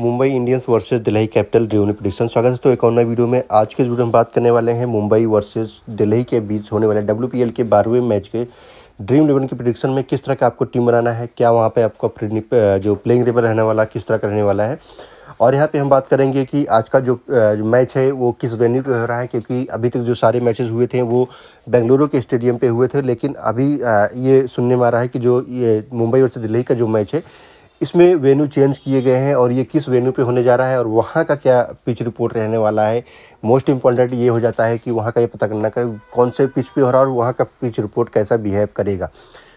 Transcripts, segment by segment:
Mumbai Indians versus Delhi capital review prediction स्वागत है दोस्तों एक और नए वीडियो में आज के वीडियो में बात करने वाले हैं मुंबई वर्सेस दिल्ली के बीच होने वाले डब्ल्यू पी के बारहवें मैच के ड्रीम इलेवन के प्रोडिक्शन में किस तरह का आपको टीम बनाना है क्या वहाँ पे आपका जो प्लेइंग रेबर रहने वाला किस तरह का रहने वाला है और यहाँ पे हम बात करेंगे कि आज का जो, जो मैच है वो किस वेन्यू पे हो रहा है क्योंकि अभी तक जो सारे मैचेस हुए थे वो बेंगलुरु के स्टेडियम पे हुए थे लेकिन अभी ये सुनने में आ रहा है कि जो ये मुंबई और दिल्ली का जो मैच है इसमें वेन्यू चेंज किए गए हैं और ये किस वेन्यू पे होने जा रहा है और वहाँ का क्या पिच रिपोर्ट रहने वाला है मोस्ट इम्पॉर्टेंट ये हो जाता है कि वहाँ का ये पता करना कर कौन से पिच पे हो रहा है और वहाँ का पिच रिपोर्ट कैसा बिहेव करेगा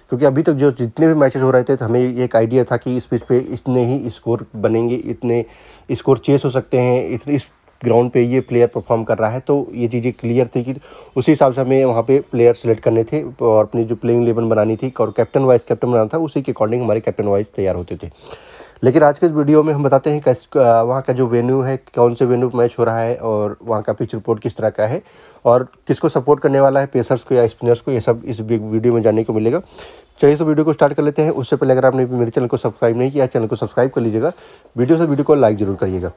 क्योंकि अभी तक जो जितने भी मैचेस हो रहे थे तो हमें एक आइडिया था कि इस पिच पे इतने ही स्कोर बनेंगे इतने स्कोर चेस हो सकते हैं इस ग्राउंड पे ये प्लेयर परफॉर्म कर रहा है तो ये चीज़ें क्लियर थी कि उसी हिसाब से हमें वहाँ पे प्लेयर सेलेक्ट करने थे और अपनी जो प्लेइंग इलेवन बनानी थी और कैप्टन वाइस कैप्टन बनाना था उसी के अकॉर्डिंग हमारे कैप्टन वाइस तैयार होते थे लेकिन आज के इस वीडियो में हम बताते हैं कैस वहाँ का जो वेन्यू है कौन से वेन्यू मैच हो रहा है और वहाँ का पिच रिपोर्ट किस तरह का है और किसको सपोर्ट करने वाला है पेसर्स को या स्पिनर्स को ये सब इस वीडियो में जानने को मिलेगा चलिए तो वीडियो को स्टार्ट कर लेते हैं उससे पहले अगर आपने मेरे चैनल को सब्सक्राइब नहीं किया चैनल को सब्सक्राइब कर लीजिएगा वीडियो से वीडियो को लाइक ज़रूर करिएगा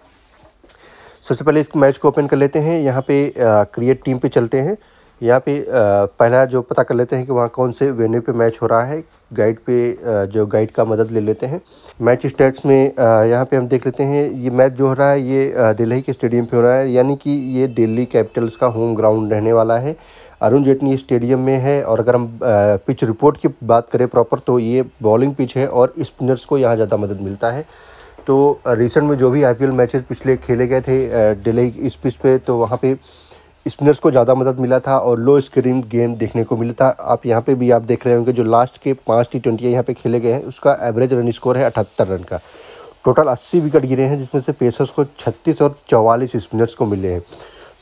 सबसे पहले इस मैच को ओपन कर लेते हैं यहाँ पे क्रिएट टीम पे चलते हैं यहाँ पे पहला जो पता कर लेते हैं कि वहाँ कौन से वेन्यू पे मैच हो रहा है गाइड पे जो गाइड का मदद ले लेते हैं मैच स्टेट्स में यहाँ पे हम देख लेते हैं ये मैच जो हो रहा है ये दिल्ली के स्टेडियम पे हो रहा है यानी कि ये दिल्ली कैपिटल्स का होम ग्राउंड रहने वाला है अरुण जेटली स्टेडियम में है और अगर हम पिच रिपोर्ट की बात करें प्रॉपर तो ये बॉलिंग पिच है और स्पिनर्स को यहाँ ज़्यादा मदद मिलता है तो रिसेंट में जो भी आई मैचेस पिछले खेले गए थे डेली इस पिच पे तो वहाँ पे स्पिनर्स को ज़्यादा मदद मिला था और लो स्क्रीन गेम देखने को मिला था आप यहाँ पे भी आप देख रहे होंगे जो लास्ट के पाँच टी ट्वेंटी यहाँ पे खेले गए हैं उसका एवरेज रन स्कोर है अठहत्तर रन का टोटल अस्सी विकेट गिरे हैं जिसमें से पेसर्स को छत्तीस और चौवालीस स्पिनर्स को मिले हैं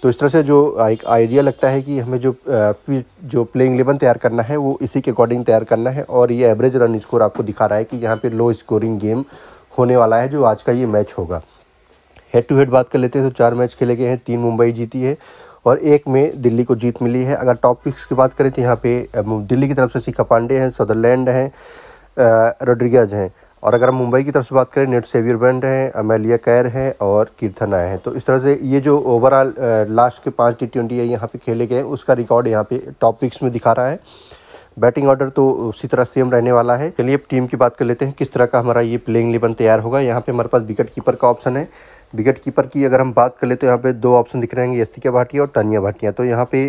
तो इस तरह से जो एक आइडिया लगता है कि हमें जो जो प्लेइंग इलेवन तैयार करना है वो इसी के अकॉर्डिंग तैयार करना है और ये एवरेज रन स्कोर आपको दिखा रहा है कि यहाँ पे लो स्कोरिंग गेम होने वाला है जो आज का ये मैच होगा हेड टू हेड बात कर लेते हैं तो चार मैच खेले गए हैं तीन मुंबई जीती है और एक में दिल्ली को जीत मिली है अगर टॉप पिक्स की बात करें तो यहाँ पे दिल्ली की तरफ से सिक्का पांडे हैं सदरलैंड हैं रोड्रिगज हैं और अगर हम मुंबई की तरफ से बात करें नेट सेवियर बैंड हैं अमेलिया कैर हैं और कीर्थना हैं तो इस तरह से ये जो ओवरऑल लास्ट के पाँच टी ट्वेंटी है यहाँ पे खेले गए हैं उसका रिकॉर्ड यहाँ पे टॉप पिक्स में दिखा रहा है बैटिंग ऑर्डर तो उसी तरह सेम रहने वाला है चलिए अब टीम की बात कर लेते हैं किस तरह का हमारा ये प्लेइंग इलेवन तैयार होगा यहाँ पे हमारे पास विकेट कीपर का ऑप्शन है विकेट कीपर की अगर हम बात कर ले तो यहाँ पे दो ऑप्शन दिख रहे हैं यस्तिका भाटिया और तानिया भाटिया तो यहाँ पे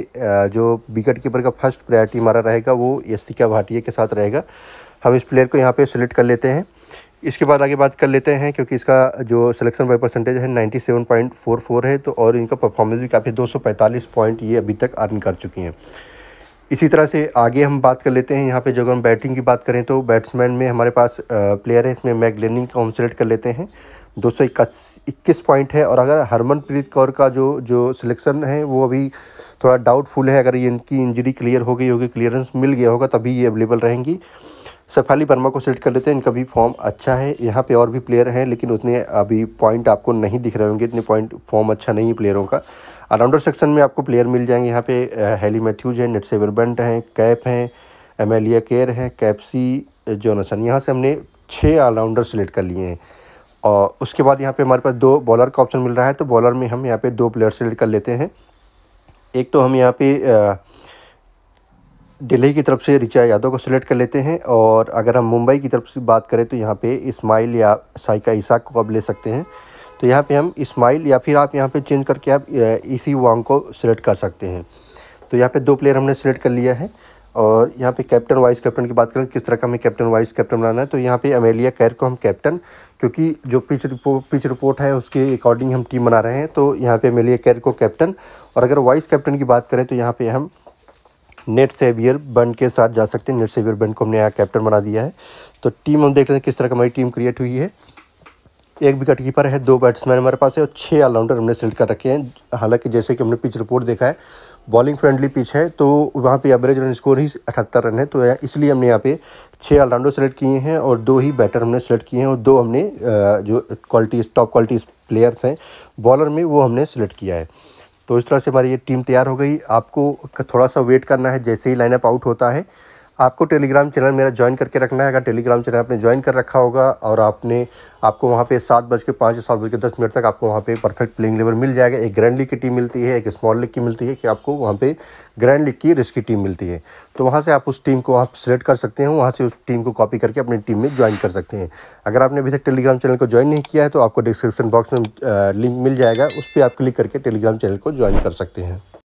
जो विकेट कीपर का फर्स्ट प्रायोरिटी हमारा रहेगा वो यस्तिका भाटिया के साथ रहेगा हम इस प्लेयर को यहाँ पे सेलेक्ट कर लेते हैं इसके बाद आगे बात कर लेते हैं क्योंकि इसका जो सिलेक्शन बाई परसेंटेज है 97.44 है तो और इनका परफॉर्मेंस भी काफ़ी 245 पॉइंट ये अभी तक अर्न कर चुकी हैं इसी तरह से आगे हम बात कर लेते हैं यहाँ पे जब हम बैटिंग की बात करें तो बैट्समैन में हमारे पास प्लेयर है इसमें मैगलेनिंग को हम सेलेक्ट कर लेते हैं दो सौ इक्कीस पॉइंट है और अगर हरमनप्रीत कौर का जो जो सिलेक्शन है वो अभी थोड़ा डाउटफुल है अगर ये इनकी इंजरी क्लियर हो गई होगी क्लियरेंस मिल गया होगा तभी ये अवेलेबल रहेंगी सफाली वर्मा को सेलेक्ट कर लेते हैं इनका भी फॉर्म अच्छा है यहाँ पे और भी प्लेयर हैं लेकिन उतने अभी पॉइंट आपको नहीं दिख रहे होंगे इतने पॉइंट फॉर्म अच्छा नहीं है प्लेयरों का अराउंडर सेक्शन में आपको प्लेयर मिल जाएंगे यहाँ पे हेली मैथ्यूज हैं नेटसे विरबेंट हैं कैप हैं एमेलिया केयर हैं कैप्सी जोनसन यहाँ से हमने छः ऑलराउंडर सेलेक्ट कर लिए हैं और उसके बाद यहाँ पे हमारे पास दो बॉलर का ऑप्शन मिल रहा है तो बॉलर में हम यहाँ पे दो प्लेयर सेलेक्ट कर लेते हैं एक तो हम यहाँ पे दिल्ली की तरफ से रिचा यादव को सिलेक्ट कर लेते हैं और अगर हम मुंबई की तरफ से बात करें तो यहाँ पे इस्माइल या साइका इसाक को अब ले सकते हैं तो यहाँ पे हम इस्माइल या फिर आप यहाँ पे चेंज करके आप इसी वांग को सिलेक्ट कर सकते हैं तो यहाँ पे दो प्लेयर हमने सेलेक्ट कर लिया है और यहाँ पे कैप्टन वाइस कैप्टन की बात करें किस तरह का हमें कैप्टन वाइस कैप्टन बनाना है तो यहाँ पे अमेलिया कैर को हम कैप्टन क्योंकि जो पिच रिपोर्ट पिच रिपोर्ट है उसके अकॉर्डिंग हम टीम बना रहे हैं तो यहाँ पे अमेलिया कैर को कैप्टन और अगर वाइस कैप्टन की बात करें तो यहाँ पे हम नेट सेवियर बंड के साथ जा सकते हैं नेट सेवियर बंड को हमने यहाँ कैप्टन बना दिया है तो टीम हम देख रहे हैं किस तरह की हमारी टीम क्रिएट हुई है एक विकेट कीपर है दो बैट्समैन हमारे पास है और छः ऑलराउंडर हमने सेलेक्ट कर रखे हैं हालांकि जैसे कि हमने पिच रिपोर्ट देखा है बॉलिंग फ्रेंडली पिच है तो वहाँ पे एवरेज रन स्कोर ही अठहत्तर रन है तो इसलिए हमने यहाँ पे छः ऑलराउंडर सेलेक्ट किए हैं और दो ही बैटर हमने सेलेक्ट किए हैं और दो हमने जो क्वालिटी टॉप क्वालिटी प्लेयर्स हैं बॉलर में वो हमने सेलेक्ट किया है तो इस तरह से हमारी ये टीम तैयार हो गई आपको थोड़ा सा वेट करना है जैसे ही लाइनअप आउट होता है आपको टेलीग्राम चैनल मेरा ज्वाइन करके रखना है अगर टेलीग्राम चैनल आपने ज्वाइन कर रखा होगा और आपने आपको वहाँ पे सात बज के पाँच या सात बज के दस मिनट तक आपको वहाँ पे परफेक्ट प्लेइंग लेवल मिल जाएगा एक ग्रैंड लीग की टीम मिलती है एक स्मॉल लीग की मिलती है कि आपको वहाँ पे ग्रैंड लीग की रिस्क टीम मिलती है तो वहाँ से आप उस टीम को वहाँ सेलेक्ट कर सकते हैं वहाँ से उस टीम को कॉपी करके अपनी टीम में ज्वाइन कर सकते हैं अगर आपने अभी तक टेलीग्राम चैनल को ज्वाइन नहीं किया है तो आपको डिस्क्रिप्शन बॉक्स में लिंक मिल जाएगा उस पर आप क्लिक करके टेलीग्राम चैनल को ज्वाइन कर सकते हैं